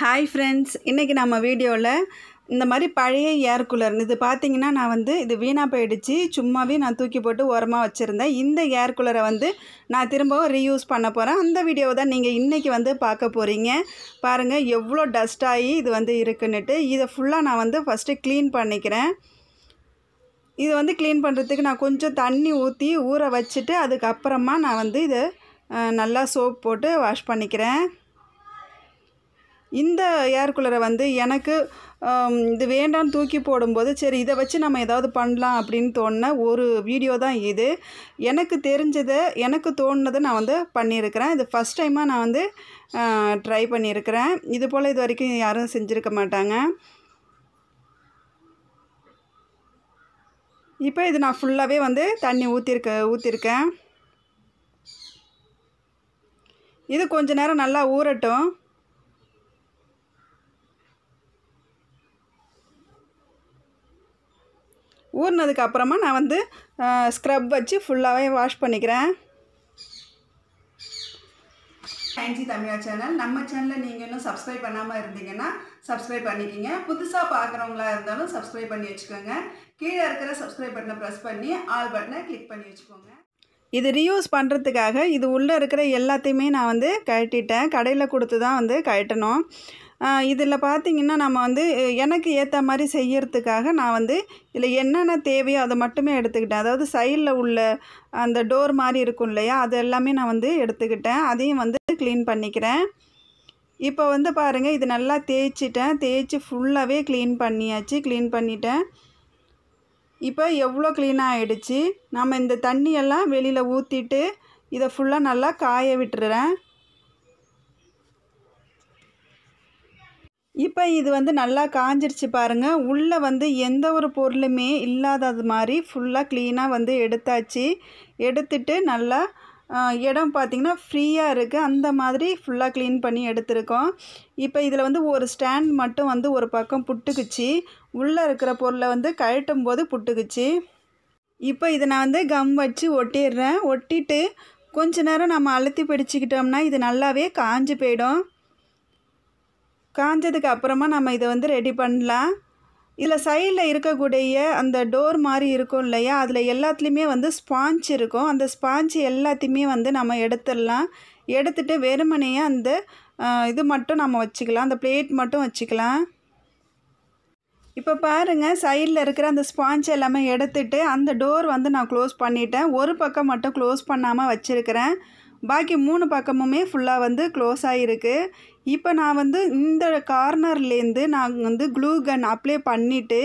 hi friends இன்றைக்கி நம்ம வீடியோவில் இந்த மாதிரி பழைய ஏர் கூலர் இது பார்த்திங்கன்னா நான் வந்து இது வீணாக போயிடுச்சு சும்மாவே நான் தூக்கி போட்டு ஓரமாக வச்சுருந்தேன் இந்த ஏர் கூலரை வந்து நான் திரும்பவும் ரீயூஸ் பண்ண போகிறேன் அந்த வீடியோவை தான் நீங்கள் இன்றைக்கி வந்து பார்க்க போகிறீங்க பாருங்கள் எவ்வளோ டஸ்ட் ஆகி இது வந்து இருக்குன்னுட்டு இதை ஃபுல்லாக நான் வந்து ஃபஸ்ட்டு க்ளீன் பண்ணிக்கிறேன் இது வந்து க்ளீன் பண்ணுறதுக்கு நான் கொஞ்சம் தண்ணி ஊற்றி ஊற வச்சுட்டு அதுக்கப்புறமா நான் வந்து இதை நல்லா சோப் போட்டு வாஷ் பண்ணிக்கிறேன் இந்த ஏர் கூலரை வந்து எனக்கு இது வேண்டாம்னு தூக்கி போடும்போது சரி இதை வச்சு நம்ம ஏதாவது பண்ணலாம் அப்படின்னு தோணின ஒரு வீடியோ தான் இது எனக்கு தெரிஞ்சதை எனக்கு தோணுனதை நான் வந்து பண்ணியிருக்கிறேன் இது ஃபஸ்ட் டைமாக நான் வந்து ட்ரை பண்ணியிருக்கிறேன் இது போல் இது வரைக்கும் யாரும் செஞ்சுருக்க மாட்டாங்க இப்போ இது நான் ஃபுல்லாகவே வந்து தண்ணி ஊற்றிருக்க ஊற்றிருக்கேன் இது கொஞ்சம் நேரம் நல்லா ஊறட்டும் ஊறினதுக்கப்புறமா நான் வந்து ஸ்க்ரப் வச்சு ஃபுல்லாகவே வாஷ் பண்ணிக்கிறேன் ஃபேன்சி தமிழா சேனல் நம்ம சேனலில் நீங்கள் இன்னும் சப்ஸ்கிரைப் பண்ணாமல் இருந்தீங்கன்னா சப்ஸ்கிரைப் பண்ணிக்கிங்க புதுசாக பார்க்குறவங்களா இருந்தாலும் சப்ஸ்கிரைப் பண்ணி வச்சுக்கோங்க கீழே இருக்கிற சப்ஸ்கிரைப் பட்டனை ப்ரெஸ் பண்ணி ஆல் பட்டனை கிளிக் பண்ணி வச்சுக்கோங்க இது ரீயூஸ் பண்ணுறதுக்காக இது உள்ளே இருக்கிற எல்லாத்தையுமே நான் வந்து கழட்டிட்டேன் கடையில் கொடுத்து தான் வந்து கழட்டணும் இதில் பார்த்திங்கன்னா நம்ம வந்து எனக்கு ஏற்ற மாதிரி செய்யறதுக்காக நான் வந்து இதில் என்னென்ன தேவையோ அதை மட்டுமே எடுத்துக்கிட்டேன் அதாவது சைடில் உள்ள அந்த டோர் மாதிரி இருக்கும் இல்லையா அது எல்லாமே நான் வந்து எடுத்துக்கிட்டேன் அதையும் வந்து க்ளீன் பண்ணிக்கிறேன் இப்போ வந்து பாருங்கள் இது நல்லா தேய்ச்சிட்டேன் தேய்ச்சி ஃபுல்லாகவே க்ளீன் பண்ணியாச்சு க்ளீன் பண்ணிட்டேன் இப்போ எவ்வளோ க்ளீனாக ஆகிடுச்சு நம்ம இந்த தண்ணியெல்லாம் வெளியில் ஊற்றிட்டு இதை ஃபுல்லாக நல்லா காய விட்டுறேன் இப்போ இது வந்து நல்லா காஞ்சிருச்சு பாருங்கள் உள்ளே வந்து எந்த ஒரு பொருளுமே இல்லாதது மாதிரி ஃபுல்லாக க்ளீனாக வந்து எடுத்தாச்சு எடுத்துட்டு நல்லா இடம் பார்த்திங்கன்னா ஃப்ரீயாக இருக்குது அந்த மாதிரி ஃபுல்லாக க்ளீன் பண்ணி எடுத்திருக்கோம் இப்போ இதில் வந்து ஒரு ஸ்டாண்ட் மட்டும் வந்து ஒரு பக்கம் புட்டுக்குச்சு உள்ளே இருக்கிற பொருளை வந்து கழட்டும் போது புட்டுக்குச்சு இப்போ இதை நான் வந்து கம் வச்சு ஒட்டிடுறேன் ஒட்டிட்டு கொஞ்ச நேரம் நம்ம அழுத்தி பிடிச்சிக்கிட்டோம்னா இது நல்லாவே காஞ்சி போயிடும் காஞ்சதுக்கு அப்புறமா நம்ம இதை வந்து ரெடி பண்ணலாம் இதில் சைடில் இருக்கக்கூடிய அந்த டோர் மாதிரி இருக்கும் இல்லையா அதில் எல்லாத்துலேயுமே வந்து ஸ்பாஞ்ச் இருக்கும் அந்த ஸ்பாஞ்ச் எல்லாத்தையுமே வந்து நம்ம எடுத்துடலாம் எடுத்துகிட்டு வெறுமனையே அந்த இது மட்டும் நம்ம வச்சுக்கலாம் அந்த பிளேட் மட்டும் வச்சுக்கலாம் இப்போ பாருங்கள் சைடில் இருக்கிற அந்த ஸ்பாஞ்ச் எல்லாமே எடுத்துகிட்டு அந்த டோர் வந்து நான் க்ளோஸ் பண்ணிட்டேன் ஒரு பக்கம் மட்டும் க்ளோஸ் பண்ணாமல் வச்சுருக்கிறேன் பாக்கி மூணு பக்கமுமே ஃபுல்லாக வந்து க்ளோஸ் ஆகிருக்கு இப்போ நான் வந்து இந்த கார்னர்லேருந்து நான் வந்து க்ளூ கன் அப்ளை பண்ணிவிட்டு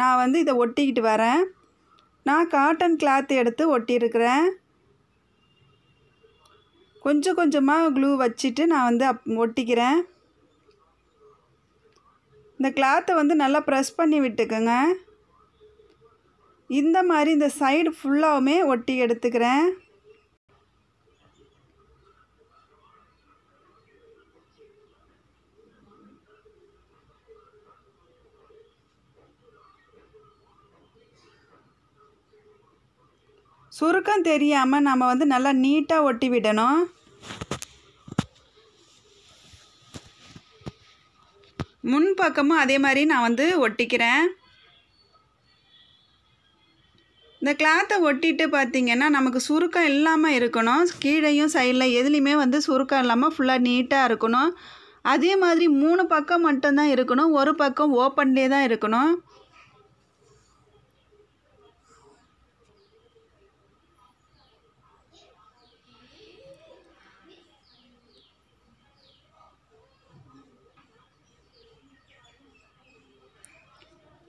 நான் வந்து இதை ஒட்டிக்கிட்டு வரேன் நான் காட்டன் கிளாத் எடுத்து ஒட்டியிருக்கிறேன் கொஞ்சம் கொஞ்சமாக க்ளூ வச்சுட்டு நான் வந்து அப் ஒட்டிக்கிறேன் இந்த கிளாத்தை வந்து நல்லா ப்ரெஸ் பண்ணி விட்டுக்கோங்க இந்த மாதிரி இந்த சைடு ஃபுல்லாகவுமே ஒட்டி எடுத்துக்கிறேன் சுருக்கம் தெரியாமல் நம்ம வந்து நல்லா நீட்டாக ஒட்டி விடணும் முன் பக்கமும் அதே மாதிரி நான் வந்து ஒட்டிக்கிறேன் இந்த கிளாத்தை ஒட்டிட்டு பார்த்திங்கன்னா நமக்கு சுருக்கம் இல்லாமல் இருக்கணும் கீழையும் சைடில் எதுலேயுமே வந்து சுருக்கம் இல்லாமல் ஃபுல்லாக நீட்டாக இருக்கணும் அதே மாதிரி மூணு பக்கம் மட்டும்தான் இருக்கணும் ஒரு பக்கம் ஓப்பன்லேயே தான் இருக்கணும்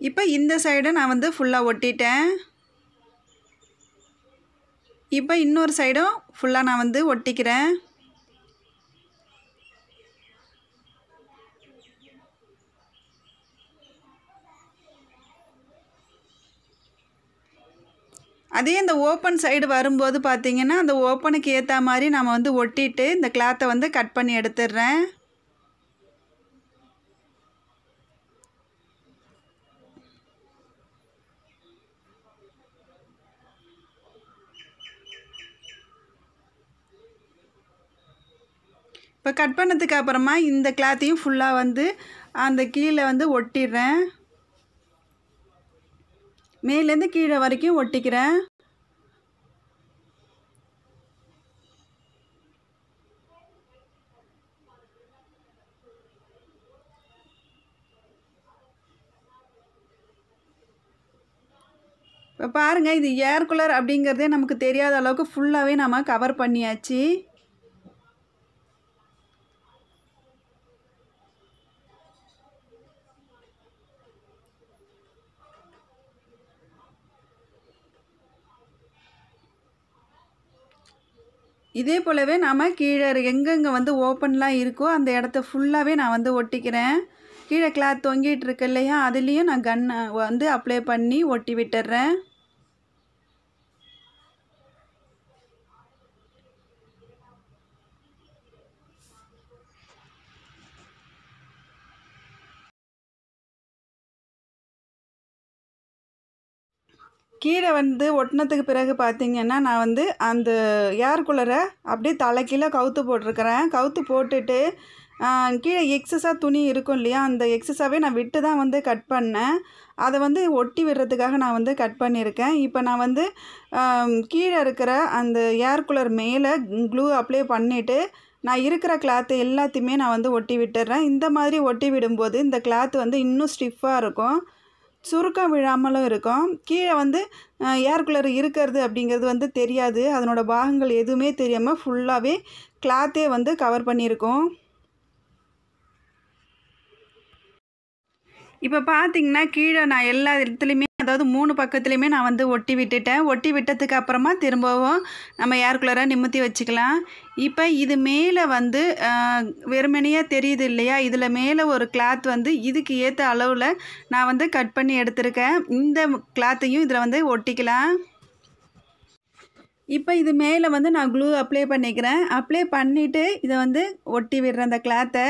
இப்போ இந்த சைடு நான் வந்து ஃபுல்லாக ஒட்டிட்டேன் இப்போ இன்னொரு சைடும் ஃபுல்லாக நான் வந்து ஒட்டிக்கிறேன் அதே இந்த ஓப்பன் சைடு வரும்போது பார்த்திங்கன்னா அந்த ஓப்பனுக்கு ஏற்ற மாதிரி நம்ம வந்து ஒட்டிட்டு இந்த கிளாத்தை வந்து கட் பண்ணி எடுத்துடுறேன் இப்போ கட் பண்ணதுக்கு அப்புறமா இந்த கிளாத்தையும் ஃபுல்லாக வந்து அந்த கீழே வந்து ஒட்டிடுறேன் மேலேருந்து கீழே வரைக்கும் ஒட்டிக்கிறேன் இப்போ பாருங்கள் இது ஏர் கூலர் அப்படிங்கிறதே நமக்கு தெரியாத அளவுக்கு ஃபுல்லாகவே நம்ம கவர் பண்ணியாச்சு இதே போலவே நாம் கீழே எங்கெங்கே வந்து ஓப்பன்லாம் இருக்கோ அந்த இடத்த ஃபுல்லாகவே நான் வந்து ஒட்டிக்கிறேன் கீழே கிளாத் தொங்கிட்டு இருக்கு இல்லையா அதுலேயும் நான் கன் வந்து அப்ளை பண்ணி ஒட்டி விட்டுறேன் கீழே வந்து ஒட்டினத்துக்கு பிறகு பார்த்திங்கன்னா நான் வந்து அந்த ஏர் கூலரை அப்படியே தலைக்கீழே கவுத்து போட்டிருக்கிறேன் கவுத்து போட்டுட்டு கீழே எக்ஸஸாக துணி இருக்கும் இல்லையா அந்த எக்ஸஸாகவே நான் விட்டு தான் வந்து கட் பண்ணேன் அதை வந்து ஒட்டி விடுறதுக்காக நான் வந்து கட் பண்ணியிருக்கேன் இப்போ நான் வந்து கீழே இருக்கிற அந்த ஏர் கூலர் மேலே க்ளூ அப்ளை பண்ணிவிட்டு நான் இருக்கிற கிளாத்து எல்லாத்தையுமே நான் வந்து ஒட்டி விட்டுடுறேன் இந்த மாதிரி ஒட்டி விடும்போது இந்த கிளாத்து வந்து இன்னும் ஸ்டிஃபாக இருக்கும் சுருக்கம் விழாமலும் இருக்கும் கீழே வந்து ஏர் கூலர் இருக்கிறது அப்படிங்கிறது வந்து தெரியாது அதனோட பாகங்கள் எதுவுமே தெரியாமல் ஃபுல்லாகவே கிளாத்தே வந்து கவர் பண்ணியிருக்கோம் இப்போ பார்த்தீங்கன்னா கீழே நான் எல்லா இடத்துலையுமே அதாவது மூணு பக்கத்துலேயுமே நான் வந்து ஒட்டி விட்டுட்டேன் ஒட்டி விட்டதுக்கு அப்புறமா திரும்பவும் நம்ம ஏர்குலராக நிமித்தி வச்சுக்கலாம் இப்போ இது மேலே வந்து வெறுமனையாக தெரியுது இல்லையா இதில் மேலே ஒரு கிளாத் வந்து இதுக்கு ஏற்ற அளவில் நான் வந்து கட் பண்ணி எடுத்திருக்கேன் இந்த கிளாத்தையும் இதில் வந்து ஒட்டிக்கலாம் இப்போ இது மேலே வந்து நான் க்ளூ அப்ளை பண்ணிக்கிறேன் அப்ளை பண்ணிவிட்டு இதை வந்து ஒட்டி விடுறேன் அந்த கிளாத்தை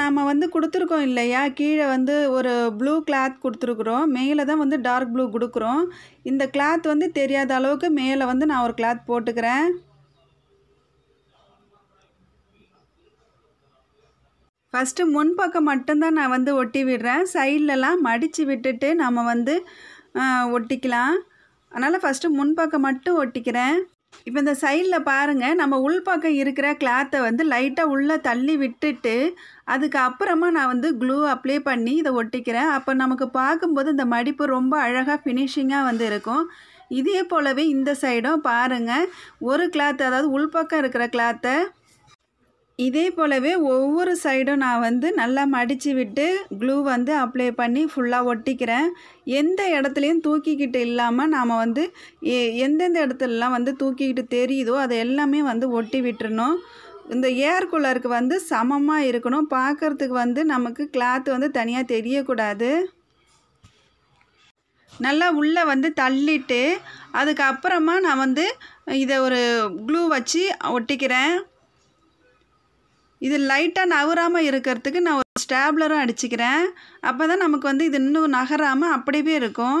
நாம் வந்து கொடுத்துருக்கோம் இல்லையா கீழே வந்து ஒரு ப்ளூ கிளாத் கொடுத்துருக்குறோம் மேலே தான் வந்து டார்க் ப்ளூ கொடுக்குறோம் இந்த கிளாத் வந்து தெரியாத அளவுக்கு மேலே வந்து நான் ஒரு கிளாத் போட்டுக்கிறேன் ஃபஸ்ட்டு முன்பக்கம் மட்டும்தான் நான் வந்து ஒட்டி விடுறேன் சைட்லலாம் மடித்து விட்டுட்டு நம்ம வந்து ஒட்டிக்கலாம் அதனால் ஃபஸ்ட்டு முன்பக்கம் மட்டும் ஒட்டிக்கிறேன் இப்போ இந்த சைடில் பாருங்கள் நம்ம உள்பக்கம் இருக்கிற கிளாத்தை வந்து லைட்டாக உள்ளே தள்ளி விட்டுட்டு அதுக்கு அப்புறமா நான் வந்து க்ளூ அப்ளை பண்ணி இதை ஒட்டிக்கிறேன் அப்போ நமக்கு பார்க்கும்போது இந்த மடிப்பு ரொம்ப அழகாக ஃபினிஷிங்காக வந்து இருக்கும் இதே போலவே இந்த சைடும் பாருங்கள் ஒரு கிளாத்து அதாவது உள்பக்கம் இருக்கிற கிளாத்தை இதே போலவே ஒவ்வொரு சைடும் நான் வந்து நல்லா மடித்து விட்டு க்ளூ வந்து அப்ளை பண்ணி ஃபுல்லாக ஒட்டிக்கிறேன் எந்த இடத்துலையும் தூக்கிக்கிட்டு இல்லாமல் நாம் வந்து எந்தெந்த இடத்துலலாம் வந்து தூக்கிக்கிட்டு தெரியுதோ அதை எல்லாமே வந்து ஒட்டி விட்டுறணும் இந்த ஏர் கூலருக்கு வந்து சமமாக இருக்கணும் பார்க்குறதுக்கு வந்து நமக்கு கிளாத் வந்து தனியாக தெரியக்கூடாது நல்லா உள்ளே வந்து தள்ளிட்டு அதுக்கப்புறமா நான் வந்து இதை ஒரு க்ளூ வச்சு ஒட்டிக்கிறேன் இது லைட்டாக நகராமல் இருக்கிறதுக்கு நான் ஒரு ஸ்டாப்லரும் அடிச்சுக்கிறேன் அப்போ தான் நமக்கு வந்து இது இன்னும் நகராமல் அப்படியே இருக்கும்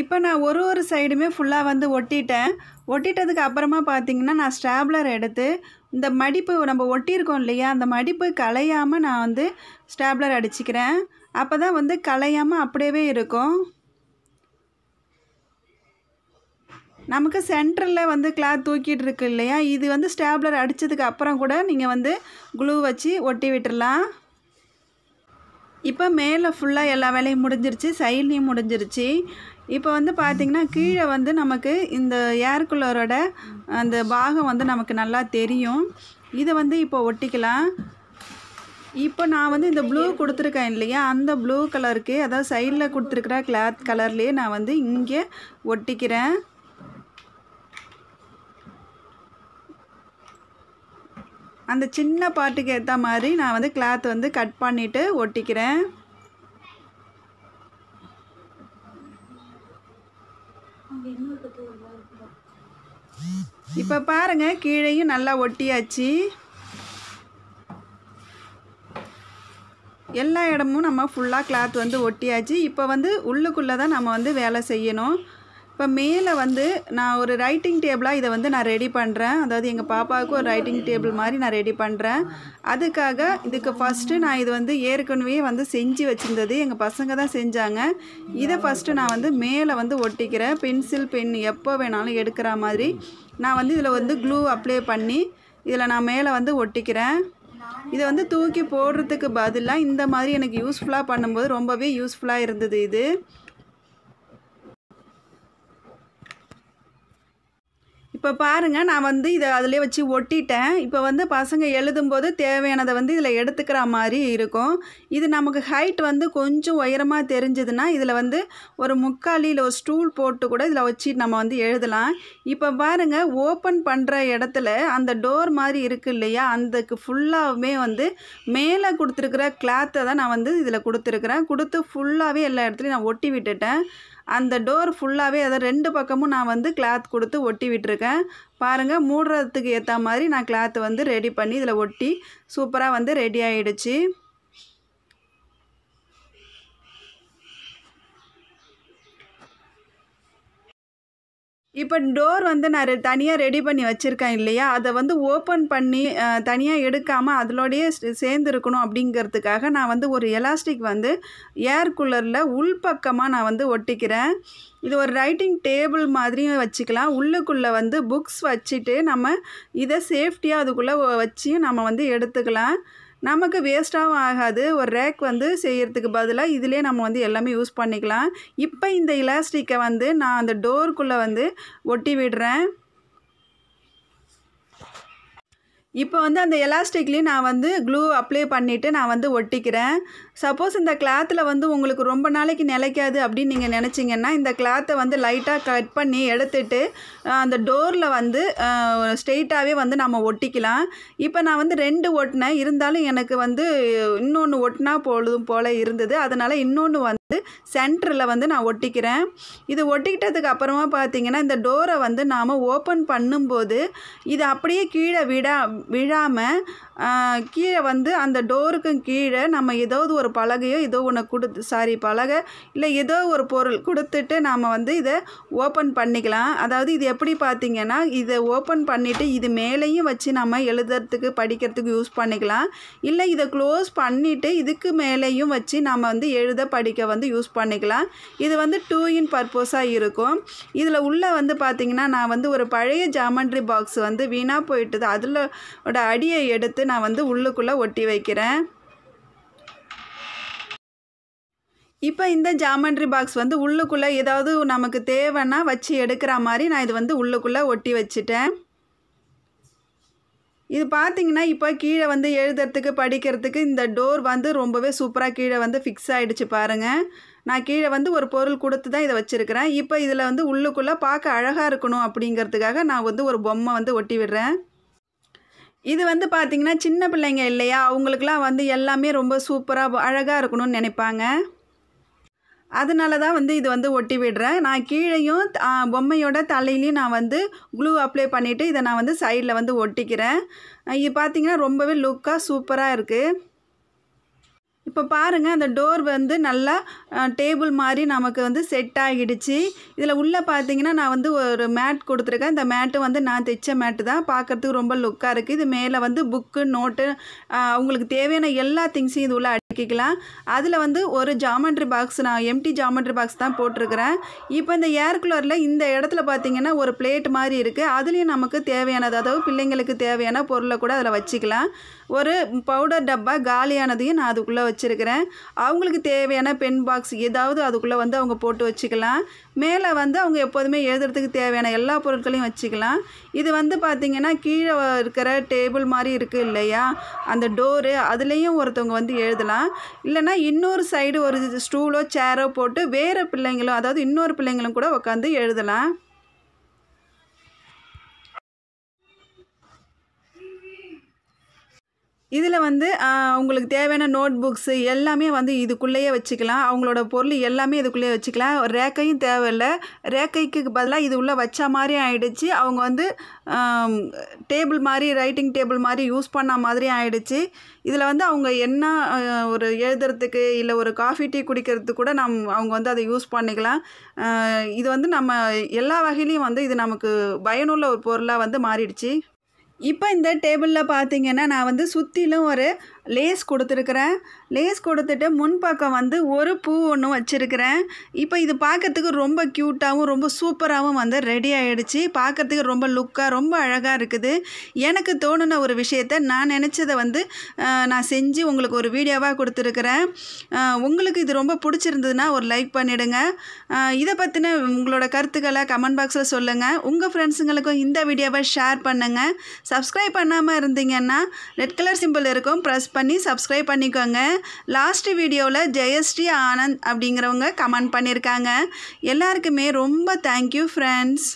இப்போ நான் ஒரு ஒரு சைடுமே ஃபுல்லாக வந்து ஒட்டிட்டேன் ஒட்டிட்டதுக்கு அப்புறமா பார்த்தீங்கன்னா நான் ஸ்டாப்லர் எடுத்து இந்த மடிப்பு நம்ம ஒட்டியிருக்கோம் இல்லையா அந்த மடிப்பு கலையாமல் நான் வந்து ஸ்டாப்லர் அடிச்சுக்கிறேன் அப்போ தான் வந்து கலையாமல் அப்படியே இருக்கும் நமக்கு சென்டரில் வந்து கிளாத் தூக்கிட்டு இருக்கு இல்லையா இது வந்து ஸ்டாப்லர் அடித்ததுக்கு அப்புறம் கூட நீங்கள் வந்து குளூ வச்சு ஒட்டி விட்டுடலாம் இப்போ மேலே ஃபுல்லாக எல்லா வேலையும் முடிஞ்சிருச்சு சைட்லேயும் முடிஞ்சிருச்சு இப்போ வந்து பார்த்திங்கன்னா கீழே வந்து நமக்கு இந்த ஏர் கூலரோட அந்த பாகம் வந்து நமக்கு நல்லா தெரியும் இதை வந்து இப்போ ஒட்டிக்கலாம் இப்போ நான் வந்து இந்த ப்ளூ கொடுத்துருக்கேன் இல்லையா அந்த ப்ளூ கலருக்கு அதாவது சைடில் கொடுத்துருக்குற கிளாத் கலர்லேயே நான் வந்து இங்கே ஒட்டிக்கிறேன் அந்த சின்ன பாட்டுக்கு ஏற்ற மாதிரி நான் வந்து கிளாத் வந்து கட் பண்ணிவிட்டு ஒட்டிக்கிறேன் இப்போ பாருங்க கீழேயும் நல்லா ஒட்டியாச்சு எல்லா இடமும் நம்ம ஃபுல்லாக கிளாத் வந்து ஒட்டியாச்சு இப்போ வந்து உள்ளுக்குள்ளே தான் நம்ம வந்து வேலை செய்யணும் இப்போ மேலே வந்து நான் ஒரு ரைட்டிங் டேபிளாக இதை வந்து நான் ரெடி பண்ணுறேன் அதாவது எங்கள் பாப்பாவுக்கு ஒரு ரைட்டிங் டேபிள் மாதிரி நான் ரெடி பண்ணுறேன் அதுக்காக இதுக்கு ஃபஸ்ட்டு நான் இது வந்து ஏற்கனவே வந்து செஞ்சு வச்சுருந்தது எங்கள் பசங்க தான் செஞ்சாங்க இதை ஃபஸ்ட்டு நான் வந்து மேலே வந்து ஒட்டிக்கிறேன் பென்சில் பென் எப்போ வேணாலும் எடுக்கிற மாதிரி நான் வந்து இதில் வந்து க்ளூ அப்ளை பண்ணி இதில் நான் மேலே வந்து ஒட்டிக்கிறேன் இதை வந்து தூக்கி போடுறதுக்கு பதிலாக இந்த மாதிரி எனக்கு யூஸ்ஃபுல்லாக பண்ணும்போது ரொம்பவே யூஸ்ஃபுல்லாக இருந்தது இது இப்போ பாருங்கள் நான் வந்து இதை அதிலே வச்சு ஒட்டிட்டேன் இப்போ வந்து பசங்க எழுதும்போது தேவையானதை வந்து இதில் எடுத்துக்கிற மாதிரி இருக்கும் இது நமக்கு ஹைட் வந்து கொஞ்சம் உயரமாக தெரிஞ்சதுன்னா இதில் வந்து ஒரு முக்காலியில் ஒரு ஸ்டூல் போட்டு கூட இதில் வச்சு நம்ம வந்து எழுதலாம் இப்போ பாருங்கள் ஓப்பன் பண்ணுற இடத்துல அந்த டோர் மாதிரி இருக்குது இல்லையா அந்தக்கு ஃபுல்லாகவே வந்து மேலே கொடுத்துருக்குற கிளாத்தை தான் நான் வந்து இதில் கொடுத்துருக்குறேன் கொடுத்து ஃபுல்லாகவே எல்லா இடத்துலையும் நான் ஒட்டி விட்டுட்டேன் அந்த டோர் ஃபுல்லாகவே அதை ரெண்டு பக்கமும் நான் வந்து கிளாத் கொடுத்து ஒட்டி விட்டுருக்கேன் பாருங்கள் மூடுறதுக்கு ஏற்ற மாதிரி நான் கிளாத்து வந்து ரெடி பண்ணி இதில் ஒட்டி சூப்பராக வந்து ரெடி ஆகிடுச்சு இப்போ டோர் வந்து நான் தனியாக ரெடி பண்ணி வச்சுருக்கேன் இல்லையா அதை வந்து ஓப்பன் பண்ணி தனியாக எடுக்காமல் அதிலோடையே சேர்ந்துருக்கணும் அப்படிங்கிறதுக்காக நான் வந்து ஒரு எலாஸ்டிக் வந்து ஏர் கூலரில் உள்பக்கமாக நான் வந்து ஒட்டிக்கிறேன் இது ஒரு ரைட்டிங் டேபிள் மாதிரியும் வச்சுக்கலாம் உள்ளுக்குள்ளே வந்து புக்ஸ் வச்சுட்டு நம்ம இதை சேஃப்டியாக அதுக்குள்ளே வச்சியும் நம்ம வந்து எடுத்துக்கலாம் நமக்கு வேஸ்ட்டாகவும் ஆகாது ஒரு ரேக் வந்து செய்கிறதுக்கு பதிலாக இதிலே நம்ம வந்து எல்லாமே யூஸ் பண்ணிக்கலாம் இப்போ இந்த இலாஸ்டிக்கை வந்து நான் அந்த டோருக்குள்ளே வந்து ஒட்டி விடுறேன் இப்போ வந்து அந்த எலாஸ்டிக்லேயும் நான் வந்து க்ளூ அப்ளை பண்ணிவிட்டு நான் வந்து ஒட்டிக்கிறேன் சப்போஸ் இந்த கிளாத்தில் வந்து உங்களுக்கு ரொம்ப நாளைக்கு நிலைக்காது அப்படின்னு நீங்கள் நினச்சிங்கன்னா இந்த கிளாத்தை வந்து லைட்டாக கட் பண்ணி எடுத்துட்டு அந்த டோரில் வந்து ஸ்ட்ரெயிட்டாகவே வந்து நம்ம ஒட்டிக்கலாம் இப்போ நான் வந்து ரெண்டு ஒட்டினேன் இருந்தாலும் எனக்கு வந்து இன்னொன்று ஒட்டினா போதும் போல் இருந்தது அதனால் இன்னொன்று வந்து சென்டரில் வந்து நான் ஒட்டிக்கிறேன் இது ஒட்டிக்கிட்டதுக்கு அப்புறமா பார்த்தீங்கன்னா இந்த டோரை வந்து நாம் ஓப்பன் பண்ணும்போது இது அப்படியே கீழே விடா விழாமல் கீழே வந்து அந்த டோருக்கும் கீழே நம்ம ஏதாவது ஒரு பலகையோ ஏதோ ஒன்று கொடுத்து சாரி பலகை இல்லை ஏதோ ஒரு பொருள் கொடுத்துட்டு நாம் வந்து இதை ஓப்பன் பண்ணிக்கலாம் அதாவது இது எப்படி பார்த்தீங்கன்னா இதை ஓப்பன் பண்ணிவிட்டு இது மேலேயும் வச்சு நம்ம எழுதுறதுக்கு படிக்கிறதுக்கு யூஸ் பண்ணிக்கலாம் இல்லை இதை க்ளோஸ் பண்ணிவிட்டு இதுக்கு மேலேயும் வச்சு நம்ம வந்து எழுத படிக்க வந்து வந்து யூஸ் பண்ணிக்கலாம் இது வந்து டூ இன் பர்பஸாக இருக்கும் இதில் உள்ளே வந்து பார்த்திங்கன்னா நான் வந்து ஒரு பழைய ஜாமண்ட்ரி பாக்ஸ் வந்து வீணாக போயிட்டுது அதில் அடியை எடுத்து நான் வந்து உள்ளுக்குள்ளே ஒட்டி வைக்கிறேன் இப்போ இந்த ஜாமண்ட்ரி பாக்ஸ் வந்து உள்ளுக்குள்ளே ஏதாவது நமக்கு தேவைன்னா வச்சு எடுக்கிற மாதிரி நான் இது வந்து உள்ளுக்குள்ளே ஒட்டி வச்சுட்டேன் இது பார்த்தீங்கன்னா இப்போ கீழே வந்து எழுதுறதுக்கு படிக்கிறதுக்கு இந்த டோர் வந்து ரொம்பவே சூப்பராக கீழே வந்து ஃபிக்ஸ் ஆகிடுச்சு பாருங்கள் நான் கீழே வந்து ஒரு பொருள் கொடுத்து தான் இதை வச்சுருக்கிறேன் இப்போ இதில் வந்து உள்ளுக்குள்ளே பார்க்க அழகாக இருக்கணும் அப்படிங்கிறதுக்காக நான் வந்து ஒரு பொம்மை வந்து ஒட்டி விடுறேன் இது வந்து பார்த்திங்கன்னா சின்ன பிள்ளைங்க இல்லையா அவங்களுக்குலாம் வந்து எல்லாமே ரொம்ப சூப்பராக அழகாக இருக்கணும்னு நினைப்பாங்க அதனால தான் வந்து இது வந்து ஒட்டி விடுறேன் நான் கீழேயும் பொம்மையோட தலையிலையும் நான் வந்து க்ளூ அப்ளை பண்ணிவிட்டு இதை நான் வந்து சைடில் வந்து ஒட்டிக்கிறேன் இது பார்த்திங்கன்னா ரொம்பவே லுக்காக சூப்பராக இருக்குது இப்போ பாருங்கள் அந்த டோர் வந்து நல்லா டேபிள் மாதிரி நமக்கு வந்து செட் ஆகிடுச்சு இதில் உள்ளே பார்த்தீங்கன்னா நான் வந்து ஒரு மேட் கொடுத்துருக்கேன் இந்த மேட்டு வந்து நான் தைச்ச மேட்டு தான் பார்க்குறதுக்கு ரொம்ப லுக்காக இருக்குது இது மேலே வந்து புக்கு நோட்டு அவங்களுக்கு தேவையான எல்லா திங்ஸையும் இது உள்ள இறக்கிக்கலாம் அதில் வந்து ஒரு ஜாமெண்ட்ரி பாக்ஸ் நான் எம்டி ஜாமெண்ட்ரி பாக்ஸ் தான் போட்டிருக்கிறேன் இப்போ இந்த ஏர் கூலரில் இந்த இடத்துல பார்த்தீங்கன்னா ஒரு பிளேட் மாதிரி இருக்குது அதுலேயும் நமக்கு தேவையானது அதாவது பிள்ளைங்களுக்கு தேவையான பொருளை கூட அதில் வச்சுக்கலாம் ஒரு பவுடர் டப்பா காலியானதையும் நான் அதுக்குள்ளே வச்சுருக்கிறேன் அவங்களுக்கு தேவையான பென் பாக்ஸ் ஏதாவது அதுக்குள்ளே வந்து அவங்க போட்டு வச்சுக்கலாம் மேலே வந்து அவங்க எப்போதுமே எழுதுறதுக்கு தேவையான எல்லா பொருட்களையும் வச்சுக்கலாம் இது வந்து பார்த்திங்கன்னா கீழே இருக்கிற டேபிள் மாதிரி இருக்குது இல்லையா அந்த டோரு அதுலேயும் ஒருத்தவங்க வந்து எழுதலாம் இல்லைனா இன்னொரு சைடு ஒரு ஸ்டூலோ சேரோ போட்டு வேறு பிள்ளைங்களும் அதாவது இன்னொரு பிள்ளைங்களும் கூட உட்காந்து எழுதலாம் இதில் வந்து உங்களுக்கு தேவையான நோட் புக்ஸு எல்லாமே வந்து இதுக்குள்ளேயே வச்சுக்கலாம் அவங்களோட பொருள் எல்லாமே இதுக்குள்ளேயே வச்சுக்கலாம் ரேக்கையும் தேவையில்லை ரேக்கைக்கு பதிலாக இது உள்ளே வச்ச மாதிரி ஆகிடுச்சி அவங்க வந்து டேபிள் மாதிரி ரைட்டிங் டேபிள் மாதிரி யூஸ் பண்ண மாதிரி ஆகிடுச்சு இதில் வந்து அவங்க என்ன ஒரு எழுதுறதுக்கு இல்லை ஒரு காஃபி டீ குடிக்கிறதுக்கு கூட நம் அவங்க வந்து அதை யூஸ் பண்ணிக்கலாம் இது வந்து நம்ம எல்லா வகையிலையும் வந்து இது நமக்கு பயனுள்ள ஒரு பொருளாக வந்து மாறிடுச்சு இப்போ இந்த டேபிளில் பார்த்தீங்கன்னா நான் வந்து சுற்றிலும் ஒரு லேஸ் கொடுத்துருக்குறேன் லேஸ் கொடுத்துட்டு முன்பக்கம் வந்து ஒரு பூ ஒன்று வச்சுருக்கிறேன் இப்போ இது பார்க்கறதுக்கு ரொம்ப க்யூட்டாகவும் ரொம்ப சூப்பராகவும் வந்து ரெடி ஆகிடுச்சு பார்க்குறதுக்கு ரொம்ப லுக்காக ரொம்ப அழகாக இருக்குது எனக்கு தோணுன ஒரு விஷயத்த நான் நினச்சதை வந்து நான் செஞ்சு உங்களுக்கு ஒரு வீடியோவாக கொடுத்துருக்குறேன் உங்களுக்கு இது ரொம்ப பிடிச்சிருந்ததுன்னா ஒரு லைக் பண்ணிவிடுங்க இதை பற்றின உங்களோட கருத்துக்களை கமெண்ட் பாக்ஸில் சொல்லுங்கள் உங்கள் ஃப்ரெண்ட்ஸுங்களுக்கும் இந்த வீடியோவை ஷேர் பண்ணுங்கள் சப்ஸ்கிரைப் பண்ணாமல் இருந்தீங்கன்னா ரெட் கலர் சிம்பிள் இருக்கும் ப்ரெஸ் பண்ணி சப்ஸ்கிரைப் பண்ணிக்கோங்க லாஸ்ட் வீடியோவில் ஜெயஸ்ரீ ஆனந்த் அப்படிங்கிறவங்க கமெண்ட் பண்ணியிருக்காங்க எல்லாருக்குமே ரொம்ப தேங்க்யூ ஃப்ரெண்ட்ஸ்